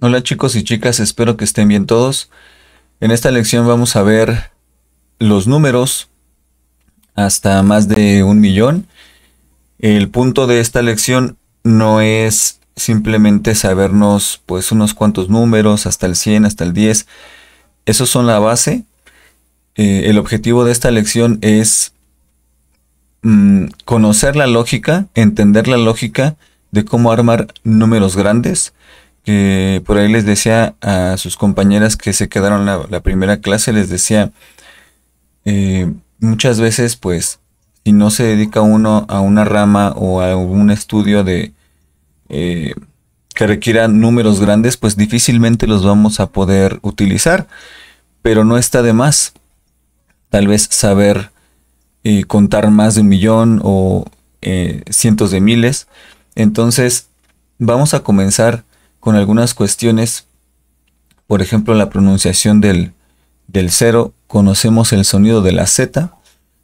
Hola chicos y chicas, espero que estén bien todos. En esta lección vamos a ver los números hasta más de un millón. El punto de esta lección no es simplemente sabernos pues unos cuantos números, hasta el 100, hasta el 10. Esos son la base. Eh, el objetivo de esta lección es mm, conocer la lógica, entender la lógica de cómo armar números grandes por ahí les decía a sus compañeras que se quedaron la, la primera clase, les decía, eh, muchas veces pues si no se dedica uno a una rama o a un estudio de eh, que requiera números grandes, pues difícilmente los vamos a poder utilizar. Pero no está de más. Tal vez saber eh, contar más de un millón o cientos de miles. Entonces, vamos a comenzar con algunas cuestiones, por ejemplo la pronunciación del, del cero, conocemos el sonido de la Z.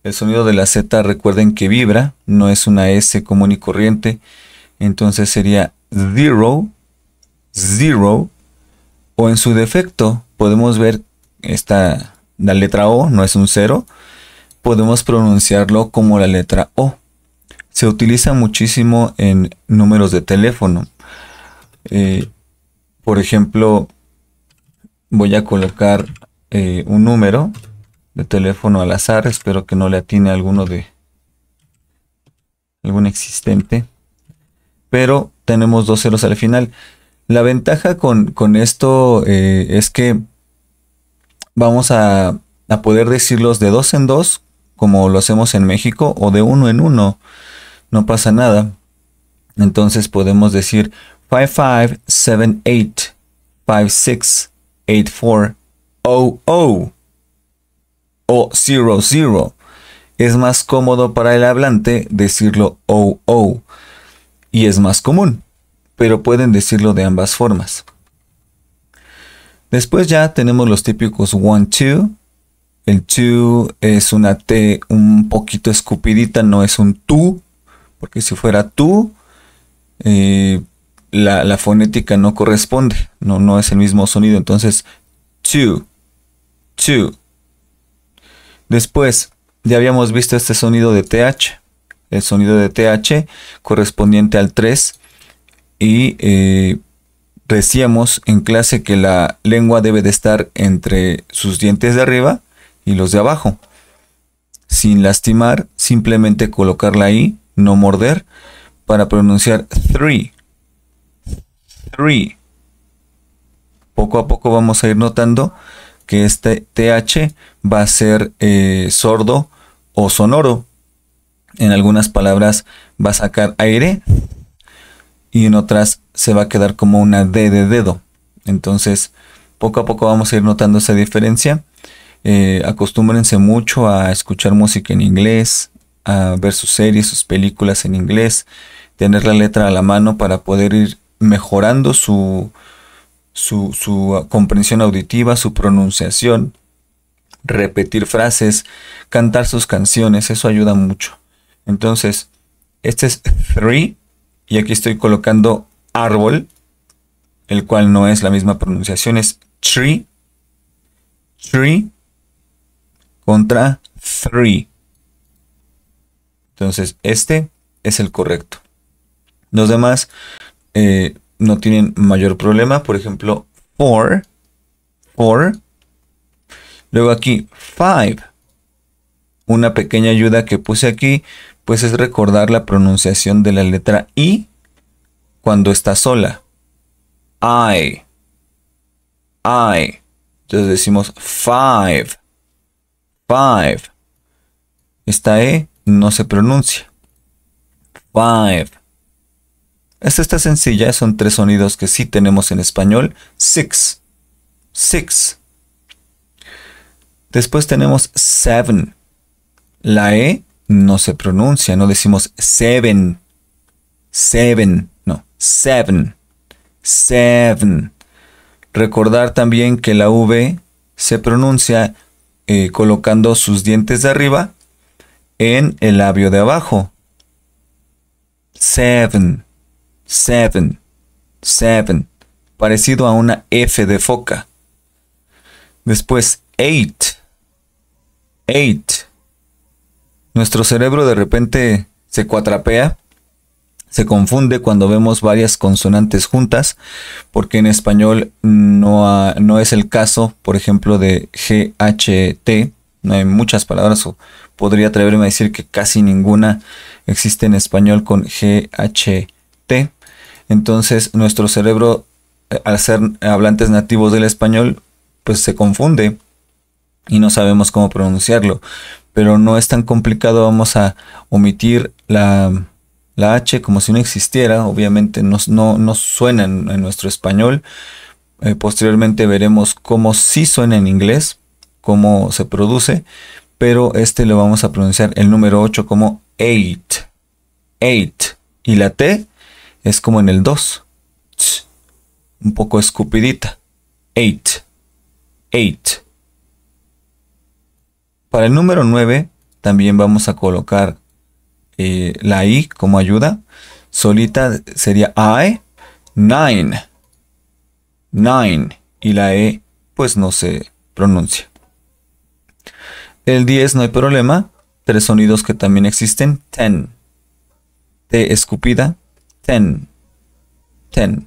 El sonido de la Z recuerden que vibra, no es una S común y corriente, entonces sería zero, zero, o en su defecto podemos ver esta, la letra O, no es un cero, podemos pronunciarlo como la letra O. Se utiliza muchísimo en números de teléfono. Eh, por ejemplo, voy a colocar eh, un número de teléfono al azar. Espero que no le atine alguno de algún existente. Pero tenemos dos ceros al final. La ventaja con, esto eh, es que vamos a, a, poder decirlos de dos en dos, como lo hacemos en México, o de uno en uno. No pasa nada. Entonces podemos decir 5578 5578568400 o 00. Es más cómodo para el hablante decirlo OO oh y es más común, pero pueden decirlo de ambas formas. Después ya tenemos los típicos 1-2. El 2 es una T un poquito escupidita, no es un tú, porque si fuera tú, eh, la, fonética no corresponde, no, no es el mismo sonido. Entonces, two Después, ya habíamos visto este sonido de TH, el sonido de TH correspondiente al 3 y eh, decíamos en clase que la lengua debe de estar entre sus dientes de arriba y los de abajo. Sin lastimar, simplemente colocarla ahí, no morder, para pronunciar three, poco a poco vamos a ir notando que este TH va a ser eh, sordo o sonoro. En algunas palabras va a sacar aire y en otras se va a quedar como una D de dedo. Entonces, poco a poco vamos a ir notando esa diferencia. Eh, acostúmbrense mucho a escuchar música en inglés, a ver sus series, sus películas en inglés, tener la letra a la mano para poder ir mejorando su, su, comprensión auditiva, su pronunciación, repetir frases, cantar sus canciones, eso ayuda mucho. Entonces, este es three y aquí estoy colocando árbol, el cual no es la misma pronunciación, es tree, tree contra three. Entonces, este es el correcto. Los demás eh, no tienen mayor problema. Por ejemplo, four for. Luego aquí, five. Una pequeña ayuda que puse aquí, pues es recordar la pronunciación de la letra I cuando está sola. I. I. Entonces decimos five. Five. Esta E no se pronuncia. Five. Esta está sencilla, son tres sonidos que sí tenemos en español. Six. Six. Después tenemos seven. La E no se pronuncia, no decimos seven. Seven, no, seven. Seven. Recordar también que la V se pronuncia eh, colocando sus dientes de arriba en el labio de abajo. Seven seven, seven, parecido a una F de foca. Después, eight, eight. Nuestro cerebro de repente se cuatrapea, se confunde cuando vemos varias consonantes juntas, porque en español no, no es el caso, por ejemplo, de GHT. No hay muchas palabras, o podría atreverme a decir que casi ninguna existe en español con GHT. Entonces nuestro cerebro, eh, al ser hablantes nativos del español, pues se confunde y no sabemos cómo pronunciarlo. Pero no es tan complicado, vamos a omitir la, H como si no existiera, obviamente no, suena en, nuestro español. Eh, posteriormente veremos cómo sí suena en inglés, cómo se produce, pero este lo vamos a pronunciar el número 8 como EIGHT. EIGHT. Y la T es como en el 2. Un poco escupidita. 8. 8. Para el número 9 también vamos a colocar eh, la I como ayuda. Solita sería I. 9. 9. Y la E pues no se pronuncia. El 10 no hay problema. Tres sonidos que también existen. 10. T escupida ten. 10.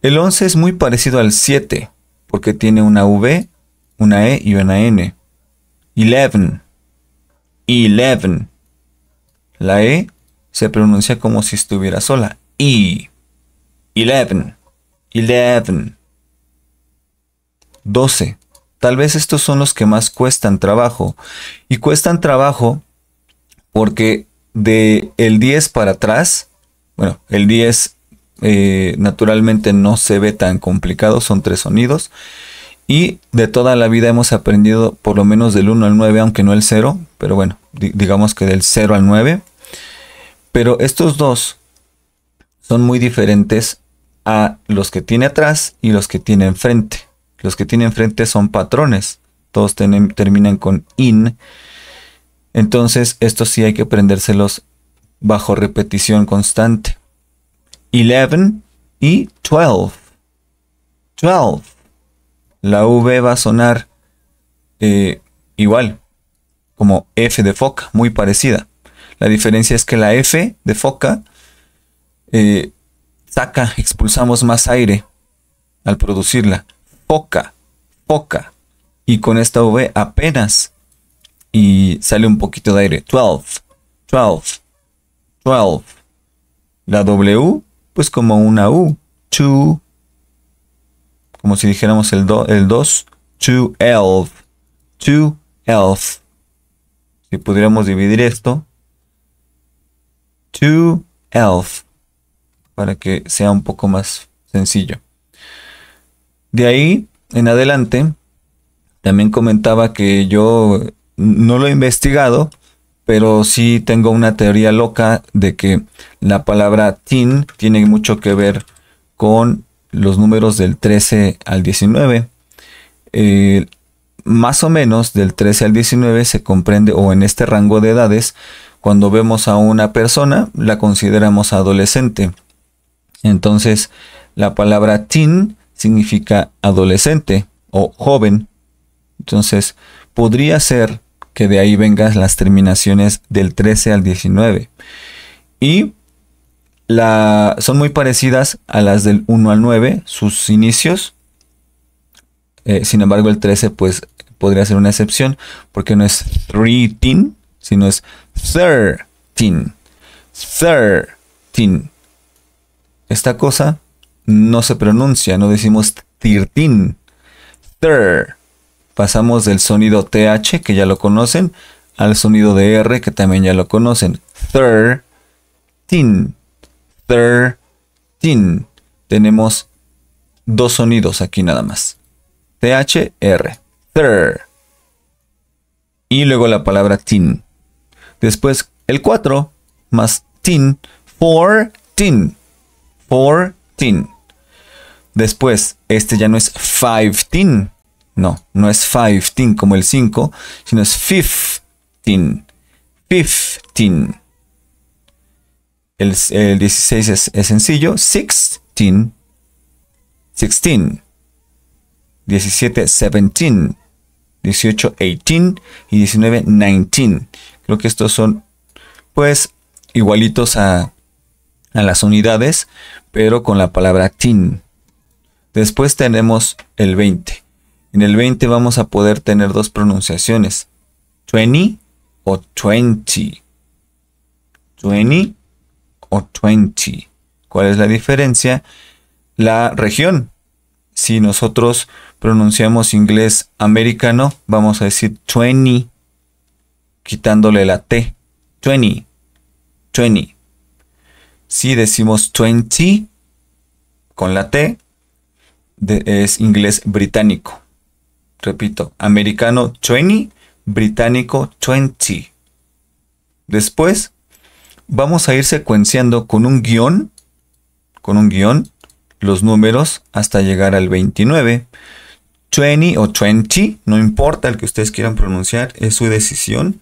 El 11 es muy parecido al 7, porque tiene una V, una E y una N. Eleven. Eleven. La E se pronuncia como si estuviera sola. Y. Eleven. Eleven. 12. Tal vez estos son los que más cuestan trabajo. Y cuestan trabajo porque de el 10 para atrás bueno, el 10 eh, naturalmente no se ve tan complicado, son tres sonidos. Y de toda la vida hemos aprendido por lo menos del 1 al 9, aunque no el 0, pero bueno, digamos que del 0 al 9. Pero estos dos son muy diferentes a los que tiene atrás y los que tiene enfrente. Los que tiene enfrente son patrones, todos terminan con in. Entonces, estos sí hay que aprendérselos bajo repetición constante. 11 y 12. 12. La V va a sonar eh, igual, como F de foca, muy parecida. La diferencia es que la F de foca eh, saca, expulsamos más aire al producirla. Foca, foca. Y con esta V apenas. Y sale un poquito de aire. 12, 12. 12. La W, pues como una U. 2. Como si dijéramos el 2. 2 el 2. 12. 12. Si pudiéramos dividir esto. 2 12. Para que sea un poco más sencillo. De ahí en adelante, también comentaba que yo no lo he investigado, pero sí tengo una teoría loca de que la palabra teen tiene mucho que ver con los números del 13 al 19. Eh, más o menos del 13 al 19 se comprende o en este rango de edades, cuando vemos a una persona la consideramos adolescente. Entonces, la palabra teen significa adolescente o joven. Entonces, podría ser que de ahí vengas las terminaciones del 13 al 19. Y la, son muy parecidas a las del 1 al 9, sus inicios. Eh, sin embargo, el 13 pues podría ser una excepción porque no es 13, sino es 13. 13. Esta cosa no se pronuncia, no decimos 13. 13 pasamos del sonido TH, que ya lo conocen, al sonido de R, que también ya lo conocen. Thir, tin, thir, tin. Tenemos dos sonidos aquí nada más. TH, R. Thir. Y luego la palabra tin. Después el 4 más tin. For tin. For tin. Después, este ya no es TIN, no, no es 15 como el 5, sino es 15. 15. El, 16 es, sencillo. 16. 16. 17, 17. 18, 18. Y 19, 19. Creo que estos son, pues, igualitos a, a las unidades, pero con la palabra tin. Después tenemos el 20. En el 20 vamos a poder tener dos pronunciaciones. 20 o 20. 20 o 20. ¿Cuál es la diferencia? La región. Si nosotros pronunciamos inglés americano, vamos a decir 20 quitándole la T. 20. 20. Si decimos 20 con la T, es inglés británico. Repito, americano 20, británico 20. Después vamos a ir secuenciando con un guión, con un guión, los números hasta llegar al 29. 20 o 20, no importa el que ustedes quieran pronunciar, es su decisión.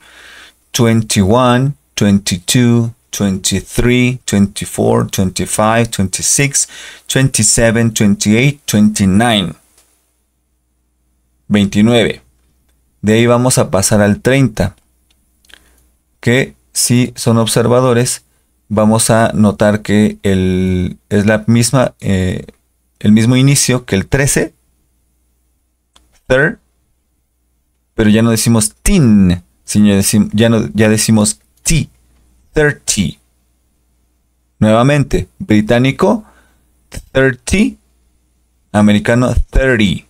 21, 22, 23, 24, 25, 26, 27, 28, 29. 29. De ahí vamos a pasar al 30, que si son observadores, vamos a notar que el, es la misma, eh, el mismo inicio que el 13, third, pero ya no decimos tin, sino ya, no, ya decimos ti 30. Nuevamente, británico, 30, americano, 30.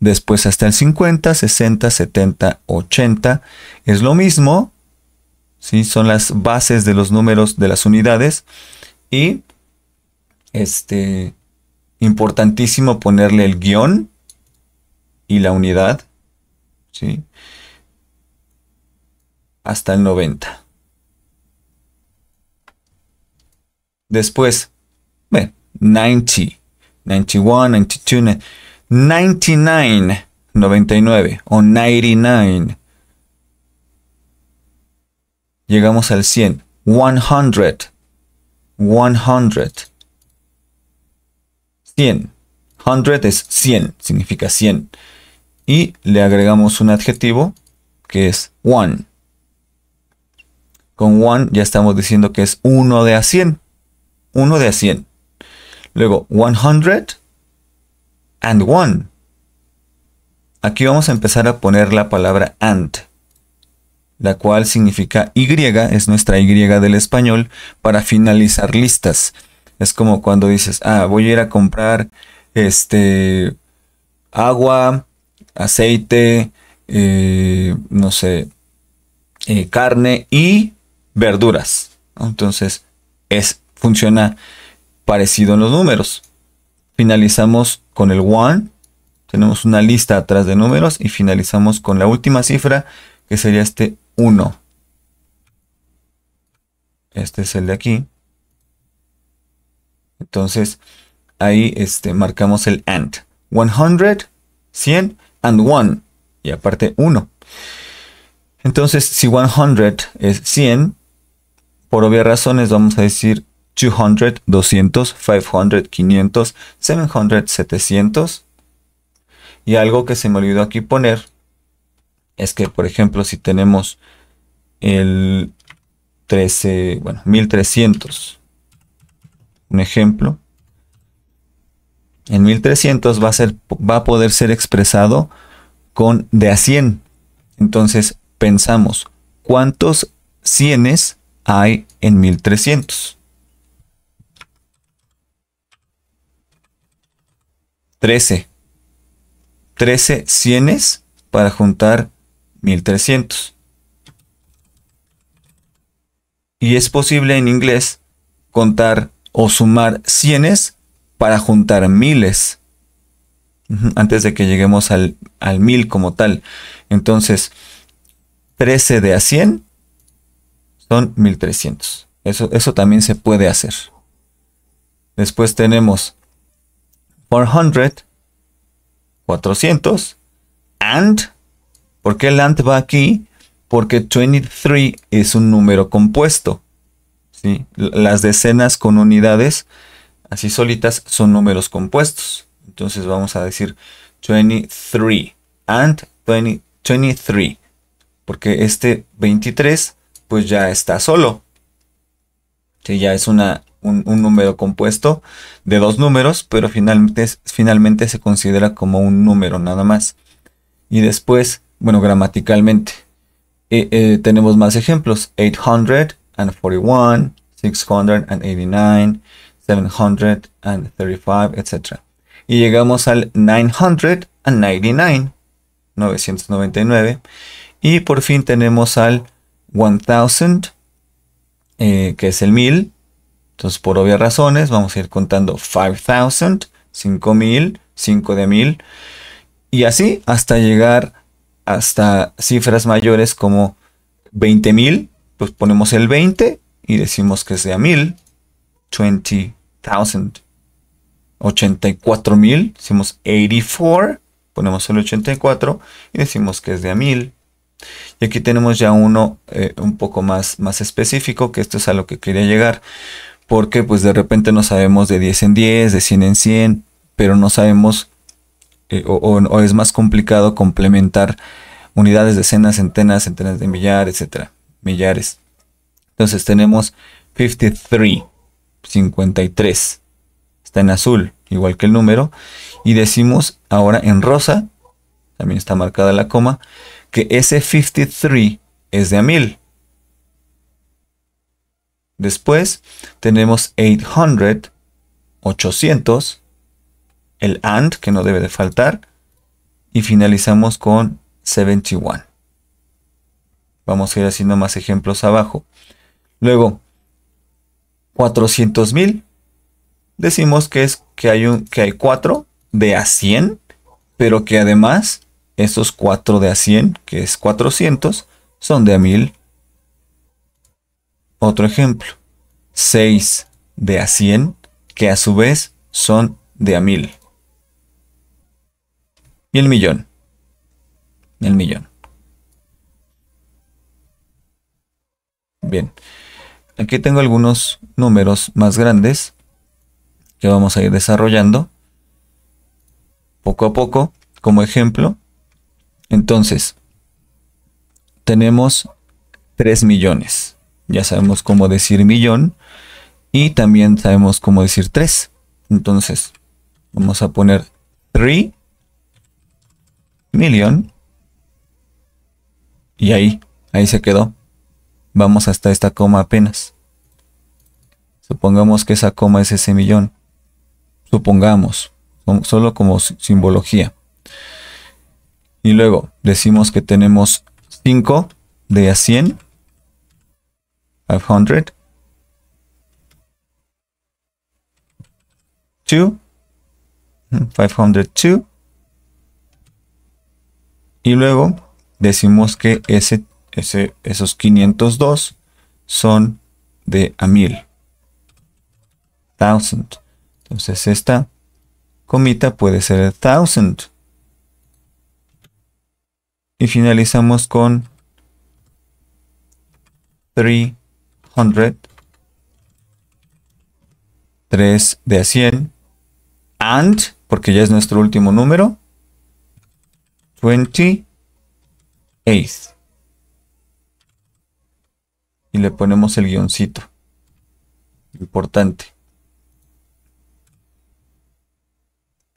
Después hasta el 50, 60, 70, 80. Es lo mismo. si Son las bases de los números de las unidades. Y este, importantísimo ponerle el guión y la unidad. Hasta el 90. Después, bueno, 90, 91, 92. 99, 99 o 99. Llegamos al 100. 100. 100. 100. 100 es 100, significa 100. Y le agregamos un adjetivo que es 1. Con 1 ya estamos diciendo que es 1 de a 100. 1 de a 100. Luego 100 and one. Aquí vamos a empezar a poner la palabra and, la cual significa Y, es nuestra Y del español, para finalizar listas. Es como cuando dices, ah, voy a ir a comprar este agua, aceite, eh, no sé, eh, carne y verduras. Entonces, es, funciona parecido en los números. Finalizamos con el 1. Tenemos una lista atrás de números y finalizamos con la última cifra que sería este 1. Este es el de aquí. Entonces ahí este, marcamos el AND. 100, 100 and 1. Y aparte 1. Entonces si 100 es 100, por obvias razones vamos a decir 200, 200, 500, 500, 700, 700. Y algo que se me olvidó aquí poner es que, por ejemplo, si tenemos el 13, bueno, 1300, un ejemplo, en 1300 va a, ser, va a poder ser expresado con de a 100. Entonces pensamos, ¿cuántos 100 hay en 1300? 13. 13 cienes para juntar 1300. Y es posible en inglés contar o sumar cienes para juntar miles. Antes de que lleguemos al, al mil como tal. Entonces, 13 de a 100 son 1300. Eso, eso también se puede hacer. Después tenemos 400, 400, and, ¿por qué el and va aquí? Porque 23 es un número compuesto. ¿sí? Las decenas con unidades, así solitas, son números compuestos. Entonces vamos a decir 23 and 23. Porque este 23 pues ya está solo. ya es una un, número compuesto de dos números, pero finalmente, finalmente se considera como un número nada más. Y después, bueno, gramaticalmente, eh, eh, tenemos más ejemplos. 841, 689, 735, etc. Y llegamos al 999, 999. Y por fin tenemos al 1000, eh, que es el 1000. Entonces, por obvias razones, vamos a ir contando 5000, 5000, 5 de 1000 y así hasta llegar hasta cifras mayores como 20000, pues ponemos el 20 y decimos que es sea 1000, 20000, 84000, decimos 84, ponemos el 84 y decimos que es de a 1000. Y aquí tenemos ya uno eh, un poco más, más específico, que esto es a lo que quería llegar porque pues de repente no sabemos de 10 en 10, de 100 en 100, pero no sabemos eh, o, es más complicado complementar unidades, decenas, centenas, centenas de millares, etcétera, millares. Entonces tenemos 53, 53. Está en azul, igual que el número. Y decimos ahora en rosa, también está marcada la coma, que ese 53 es de a 1000. Después tenemos 800, 800, el AND que no debe de faltar y finalizamos con 71. Vamos a ir haciendo más ejemplos abajo. Luego, 400.000. Decimos que es que hay un que hay 4 de a 100, pero que además esos 4 de a 100, que es 400, son de a 1000 otro ejemplo, 6 de a 100, que a su vez son de a 1000. Y el millón. El millón. Bien. Aquí tengo algunos números más grandes que vamos a ir desarrollando poco a poco como ejemplo. Entonces, tenemos 3 millones ya sabemos cómo decir millón y también sabemos cómo decir 3. Entonces, vamos a poner 3 Millón. y ahí, ahí se quedó. Vamos hasta esta coma apenas. Supongamos que esa coma es ese millón. Supongamos, solo como simbología. Y luego decimos que tenemos 5 de a 100 500 2 502 y luego decimos que ese, esos 502 son de a 1000 1000 entonces esta comita puede ser 1000 y finalizamos con 3 100, 3 de a 100, and, porque ya es nuestro último número, 28. Y le ponemos el guioncito. Importante.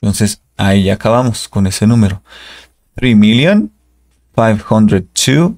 Entonces, ahí ya acabamos con ese número. 3 million 502,000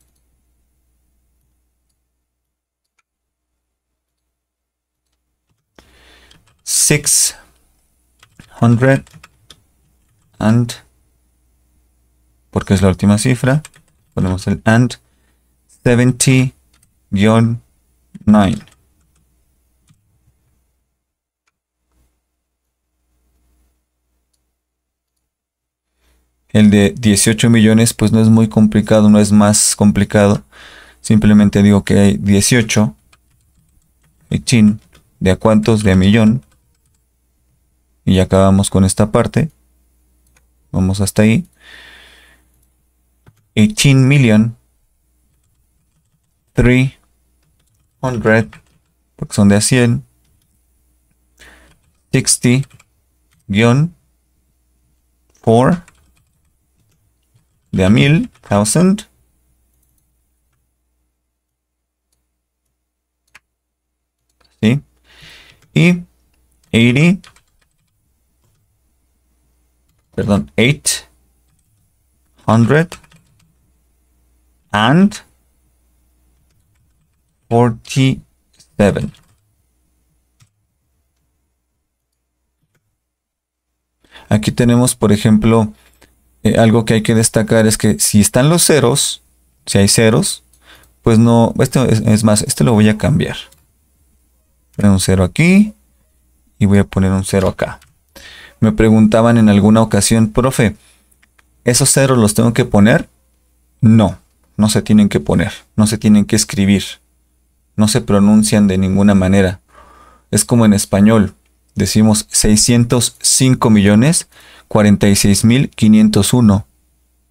six hundred and porque es la última cifra ponemos el and 70 9 el de 18 millones pues no es muy complicado no es más complicado simplemente digo que hay 18 chin de a cuántos de a millón y acabamos con esta parte. Vamos hasta ahí. 18 million 300 porque son de a 100 60 guión 4 de a 1000 1000 ¿sí? y 80 perdón, 800 and 47. Aquí tenemos, por ejemplo, eh, algo que hay que destacar es que si están los ceros, si hay ceros, pues no, este es, más, este lo voy a cambiar. Poner un cero aquí y voy a poner un cero acá me preguntaban en alguna ocasión, profe, ¿esos ceros los tengo que poner? No, no se tienen que poner, no se tienen que escribir, no se pronuncian de ninguna manera. Es como en español, decimos 605 millones mil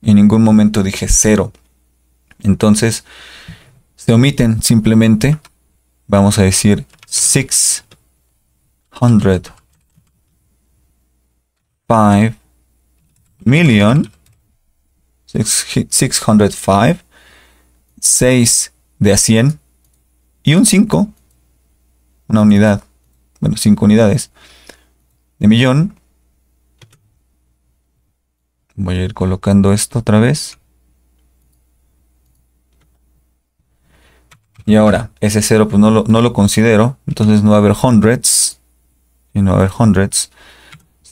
En ningún momento dije cero. Entonces, se omiten simplemente, vamos a decir 600 millón million 6 de a 100 y un 5, una unidad, bueno, 5 unidades de millón. Voy a ir colocando esto otra vez. Y ahora, ese 0 pues no lo, no lo considero, entonces no va a haber hundreds, y no va a haber hundreds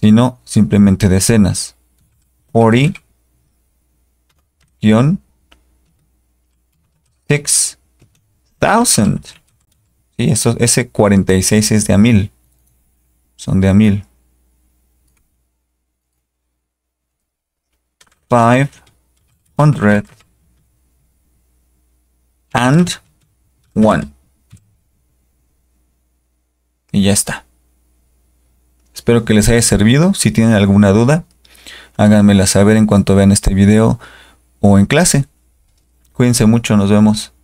sino simplemente decenas. Ori guión 1000 Y eso, ese 46 es de a 1000. Son de a 1000. 500 and 1. Y ya está. Espero que les haya servido. Si tienen alguna duda, háganmela saber en cuanto vean este video o en clase. Cuídense mucho, nos vemos.